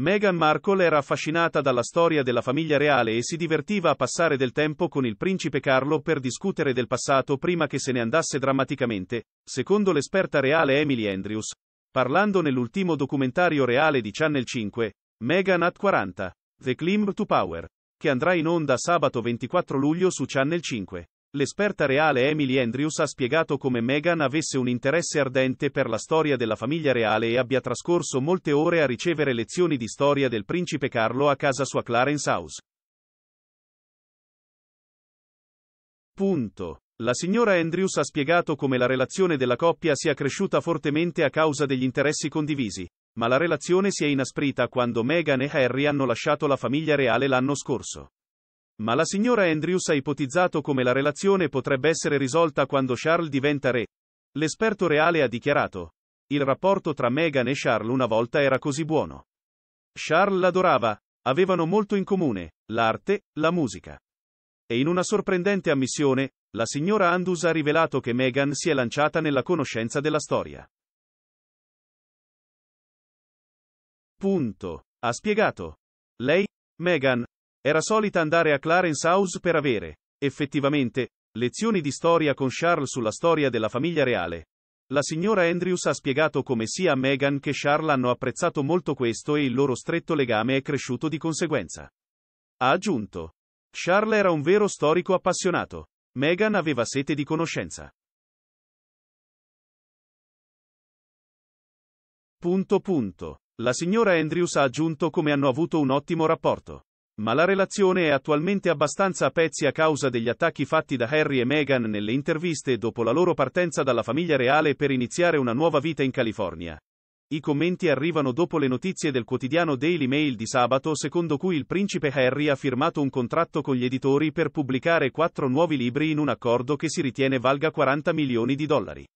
Meghan Markle era affascinata dalla storia della famiglia reale e si divertiva a passare del tempo con il principe Carlo per discutere del passato prima che se ne andasse drammaticamente, secondo l'esperta reale Emily Andrews. Parlando nell'ultimo documentario reale di Channel 5, Meghan at 40, The Climb to Power, che andrà in onda sabato 24 luglio su Channel 5. L'esperta reale Emily Andrews ha spiegato come Meghan avesse un interesse ardente per la storia della famiglia reale e abbia trascorso molte ore a ricevere lezioni di storia del principe Carlo a casa sua Clarence House. Punto. La signora Andrews ha spiegato come la relazione della coppia sia cresciuta fortemente a causa degli interessi condivisi, ma la relazione si è inasprita quando Meghan e Harry hanno lasciato la famiglia reale l'anno scorso. Ma la signora Andrews ha ipotizzato come la relazione potrebbe essere risolta quando Charles diventa re. L'esperto reale ha dichiarato. Il rapporto tra Meghan e Charles una volta era così buono. Charles l'adorava, avevano molto in comune, l'arte, la musica. E in una sorprendente ammissione, la signora Andrews ha rivelato che Meghan si è lanciata nella conoscenza della storia. Punto. Ha spiegato. Lei, Meghan, era solita andare a Clarence House per avere, effettivamente, lezioni di storia con Charles sulla storia della famiglia reale. La signora Andrews ha spiegato come sia Meghan che Charles hanno apprezzato molto questo e il loro stretto legame è cresciuto di conseguenza. Ha aggiunto. Charles era un vero storico appassionato. Meghan aveva sete di conoscenza. Punto punto. La signora Andrews ha aggiunto come hanno avuto un ottimo rapporto ma la relazione è attualmente abbastanza a pezzi a causa degli attacchi fatti da Harry e Meghan nelle interviste dopo la loro partenza dalla famiglia reale per iniziare una nuova vita in California. I commenti arrivano dopo le notizie del quotidiano Daily Mail di sabato secondo cui il principe Harry ha firmato un contratto con gli editori per pubblicare quattro nuovi libri in un accordo che si ritiene valga 40 milioni di dollari.